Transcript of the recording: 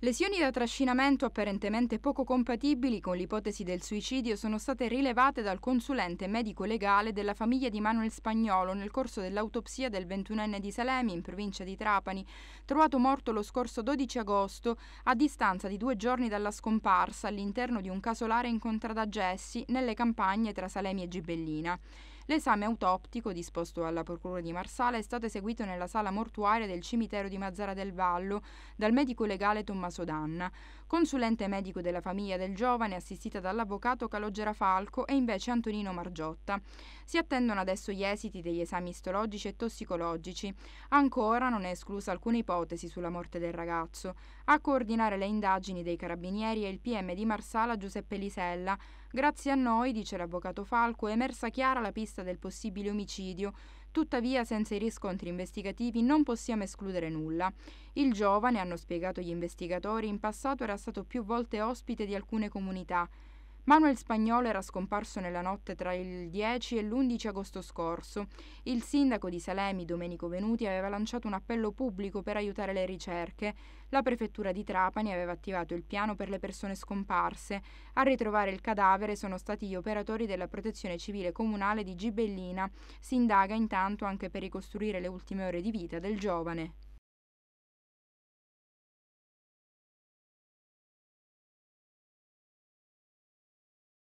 Lesioni da trascinamento apparentemente poco compatibili con l'ipotesi del suicidio sono state rilevate dal consulente medico-legale della famiglia di Manuel Spagnolo nel corso dell'autopsia del 21enne di Salemi in provincia di Trapani, trovato morto lo scorso 12 agosto a distanza di due giorni dalla scomparsa all'interno di un casolare incontrato contrada Gessi nelle campagne tra Salemi e Gibellina. L'esame autoptico disposto alla Procura di Marsala è stato eseguito nella sala mortuaria del cimitero di Mazzara del Vallo dal medico legale Tommaso Danna. Consulente medico della famiglia del giovane, assistita dall'avvocato Calogera Falco e invece Antonino Margiotta. Si attendono adesso gli esiti degli esami istologici e tossicologici. Ancora non è esclusa alcuna ipotesi sulla morte del ragazzo. A coordinare le indagini dei carabinieri è il PM di Marsala Giuseppe Lisella. Grazie a noi, dice l'avvocato Falco, è emersa chiara la pista inchiesta del possibile omicidio, tuttavia senza i riscontri investigativi non possiamo escludere nulla. Il giovane, hanno spiegato gli investigatori, in passato era stato più volte ospite di alcune comunità, Manuel Spagnolo era scomparso nella notte tra il 10 e l'11 agosto scorso. Il sindaco di Salemi, Domenico Venuti, aveva lanciato un appello pubblico per aiutare le ricerche. La prefettura di Trapani aveva attivato il piano per le persone scomparse. A ritrovare il cadavere sono stati gli operatori della protezione civile comunale di Gibellina. Si indaga intanto anche per ricostruire le ultime ore di vita del giovane.